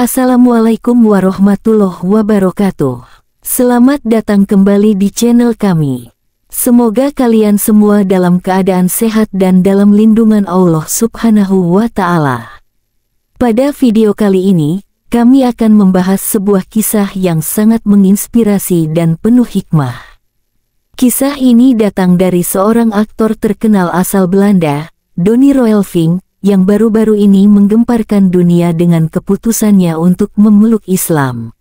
Assalamualaikum warahmatullahi wabarakatuh. Selamat datang kembali di channel kami. Semoga kalian semua dalam keadaan sehat dan dalam lindungan Allah subhanahu wa ta'ala. Pada video kali ini, kami akan membahas sebuah kisah yang sangat menginspirasi dan penuh hikmah. Kisah ini datang dari seorang aktor terkenal asal Belanda, Donny Roelving, yang baru-baru ini menggemparkan dunia dengan keputusannya untuk memeluk Islam.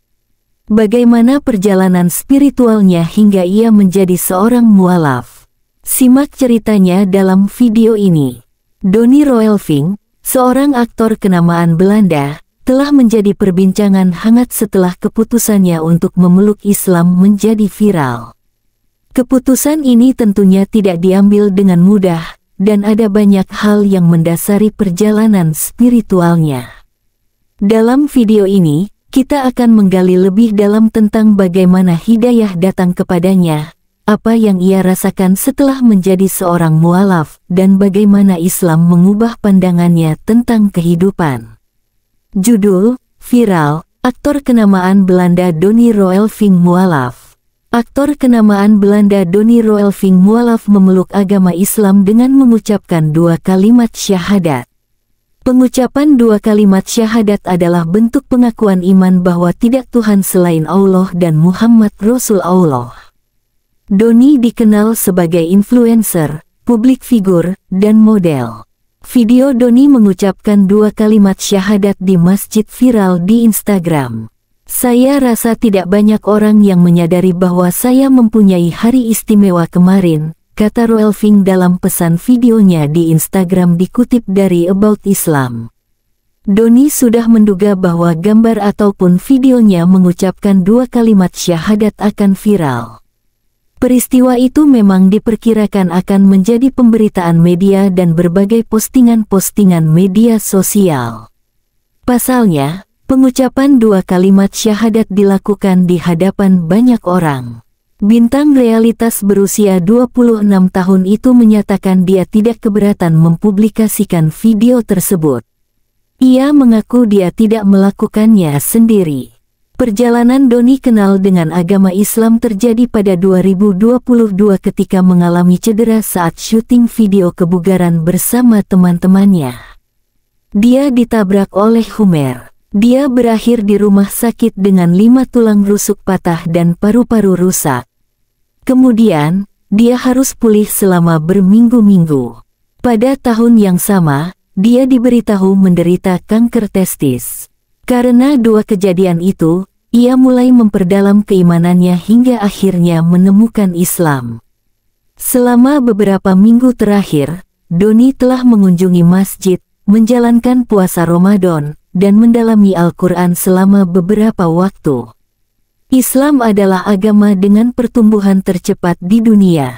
Bagaimana perjalanan spiritualnya hingga ia menjadi seorang mualaf? Simak ceritanya dalam video ini. Doni Roelving, seorang aktor kenamaan Belanda, telah menjadi perbincangan hangat setelah keputusannya untuk memeluk Islam menjadi viral. Keputusan ini tentunya tidak diambil dengan mudah, dan ada banyak hal yang mendasari perjalanan spiritualnya. Dalam video ini, kita akan menggali lebih dalam tentang bagaimana hidayah datang kepadanya, apa yang ia rasakan setelah menjadi seorang mualaf, dan bagaimana Islam mengubah pandangannya tentang kehidupan. Judul, Viral, aktor kenamaan Belanda Doni Roelving Mualaf Aktor kenamaan Belanda Doni Roelving Mualaf memeluk agama Islam dengan mengucapkan dua kalimat syahadat. Pengucapan dua kalimat syahadat adalah bentuk pengakuan iman bahwa tidak Tuhan selain Allah dan Muhammad Rasul Allah. Doni dikenal sebagai influencer, publik figur, dan model. Video Doni mengucapkan dua kalimat syahadat di masjid viral di Instagram. Saya rasa tidak banyak orang yang menyadari bahwa saya mempunyai hari istimewa kemarin, kata Roelving dalam pesan videonya di Instagram dikutip dari About Islam. Doni sudah menduga bahwa gambar ataupun videonya mengucapkan dua kalimat syahadat akan viral. Peristiwa itu memang diperkirakan akan menjadi pemberitaan media dan berbagai postingan-postingan media sosial. Pasalnya, Pengucapan dua kalimat syahadat dilakukan di hadapan banyak orang. Bintang realitas berusia 26 tahun itu menyatakan dia tidak keberatan mempublikasikan video tersebut. Ia mengaku dia tidak melakukannya sendiri. Perjalanan Doni kenal dengan agama Islam terjadi pada 2022 ketika mengalami cedera saat syuting video kebugaran bersama teman-temannya. Dia ditabrak oleh Humer. Dia berakhir di rumah sakit dengan lima tulang rusuk patah dan paru-paru rusak. Kemudian, dia harus pulih selama berminggu-minggu. Pada tahun yang sama, dia diberitahu menderita kanker testis. Karena dua kejadian itu, ia mulai memperdalam keimanannya hingga akhirnya menemukan Islam. Selama beberapa minggu terakhir, Doni telah mengunjungi masjid, menjalankan puasa Ramadan, dan mendalami Al-Quran selama beberapa waktu. Islam adalah agama dengan pertumbuhan tercepat di dunia.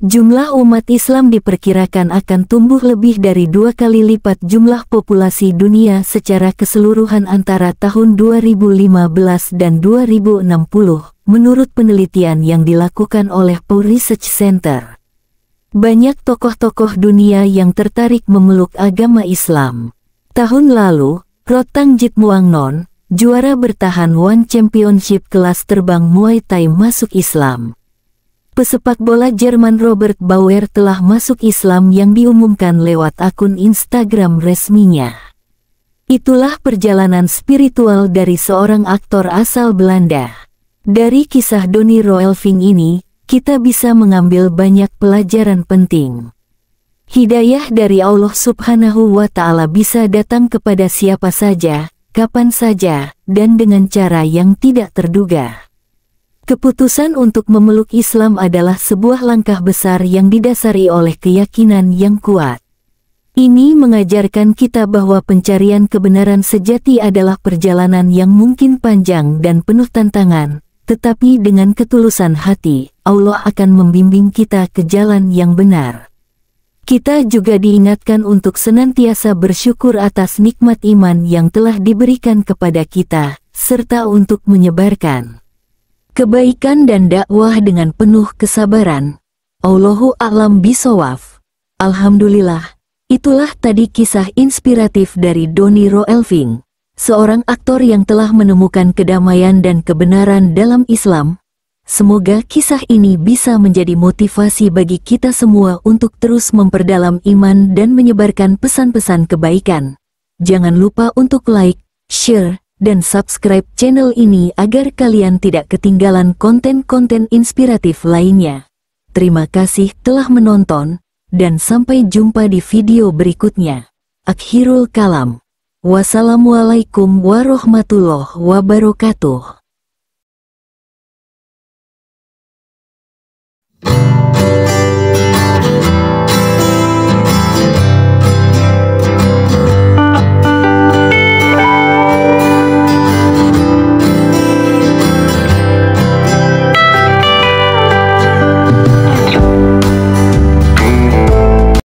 Jumlah umat Islam diperkirakan akan tumbuh lebih dari dua kali lipat jumlah populasi dunia secara keseluruhan antara tahun 2015 dan 2060, menurut penelitian yang dilakukan oleh Pew Research Center. Banyak tokoh-tokoh dunia yang tertarik memeluk agama Islam. Tahun lalu, Rotang Jit Muang Non, juara bertahan One Championship kelas terbang Muay Thai masuk Islam. Pesepak bola Jerman Robert Bauer telah masuk Islam yang diumumkan lewat akun Instagram resminya. Itulah perjalanan spiritual dari seorang aktor asal Belanda. Dari kisah Doni Roelving ini, kita bisa mengambil banyak pelajaran penting. Hidayah dari Allah subhanahu wa ta'ala bisa datang kepada siapa saja, kapan saja, dan dengan cara yang tidak terduga. Keputusan untuk memeluk Islam adalah sebuah langkah besar yang didasari oleh keyakinan yang kuat. Ini mengajarkan kita bahwa pencarian kebenaran sejati adalah perjalanan yang mungkin panjang dan penuh tantangan, tetapi dengan ketulusan hati, Allah akan membimbing kita ke jalan yang benar. Kita juga diingatkan untuk senantiasa bersyukur atas nikmat iman yang telah diberikan kepada kita, serta untuk menyebarkan kebaikan dan dakwah dengan penuh kesabaran. Allahu a'lam bisawaf. Alhamdulillah, itulah tadi kisah inspiratif dari Doni Roelving, seorang aktor yang telah menemukan kedamaian dan kebenaran dalam Islam, Semoga kisah ini bisa menjadi motivasi bagi kita semua untuk terus memperdalam iman dan menyebarkan pesan-pesan kebaikan. Jangan lupa untuk like, share, dan subscribe channel ini agar kalian tidak ketinggalan konten-konten inspiratif lainnya. Terima kasih telah menonton, dan sampai jumpa di video berikutnya. Akhirul Kalam Wassalamualaikum warahmatullahi wabarakatuh